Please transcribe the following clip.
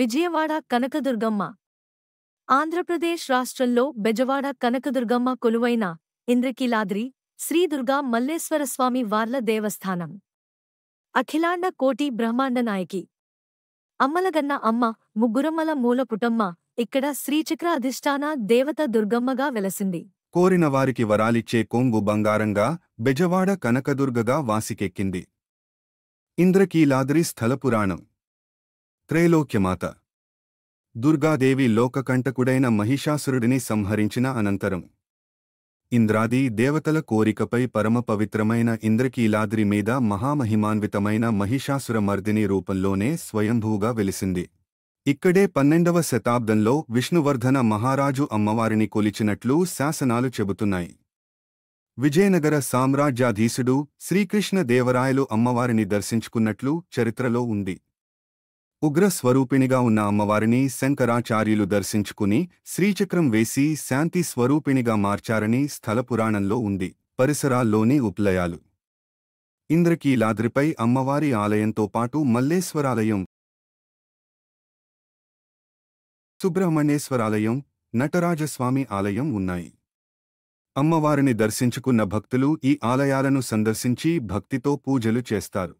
విజయవాడ కనకదుర్గమ్మ ఆంధ్రప్రదేశ్ రాష్ట్రంలో బెజవాడ కనకదుర్గమ్మ కొలువైన ఇంద్రకీలాద్రి శ్రీదుర్గా మల్లేశ్వరస్వామి వార్ల దేవస్థానం అఖిలాండ కోటి బ్రహ్మాండ నాయకి అమ్మలగన్న అమ్మ ముగ్గురమ్మల మూలపుటమ్మ ఇక్కడ శ్రీచక్ర అధిష్టాన దేవత దుర్గమ్మగా వెలసింది కోరిన వారికి వరాలిచ్చే కొంగు బంగారంగా బెజవాడ కనకదుర్గగా వాసికెక్కింది ఇంద్రకీలాద్రి స్థలపురాణం త్రైలోక్యమాత దుర్గాదేవి లోకకంటకుడైన మహిషాసురుడిని సంహరించిన అనంతరం ఇంద్రాది దేవతల కోరికపై పరమ పవిత్రమైన ఇంద్రకీలాద్రి మీద మహామహిమాన్వితమైన మహిషాసుర మర్దిని రూపంలోనే స్వయంభూగా వెలిసింది ఇక్కడే పన్నెండవ శతాబ్దంలో విష్ణువర్ధన మహారాజు అమ్మవారిని కొలిచినట్లు శాసనాలు చెబుతున్నాయి విజయనగర సామ్రాజ్యాధీశుడు శ్రీకృష్ణదేవరాయలు అమ్మవారిని దర్శించుకున్నట్లు చరిత్రలో ఉంది ఉగ్రస్వరూపిణిగా ఉన్న అమ్మవారిని శంకరాచార్యులు దర్శించుకుని శ్రీచక్రం వేసి శాంతి స్వరూపిణిగా మార్చారని స్థలపురాణంలో ఉంది పరిసరాల్లోని ఉపలయాలు ఇంద్రకీలాద్రిపై అమ్మవారి ఆలయంతో పాటు మల్లేశ్వరాలయం సుబ్రహ్మణ్యేశ్వరాలయం నటరాజస్వామి ఆలయం ఉన్నాయి అమ్మవారిని దర్శించుకున్న భక్తులు ఈ ఆలయాలను సందర్శించి భక్తితో పూజలు చేస్తారు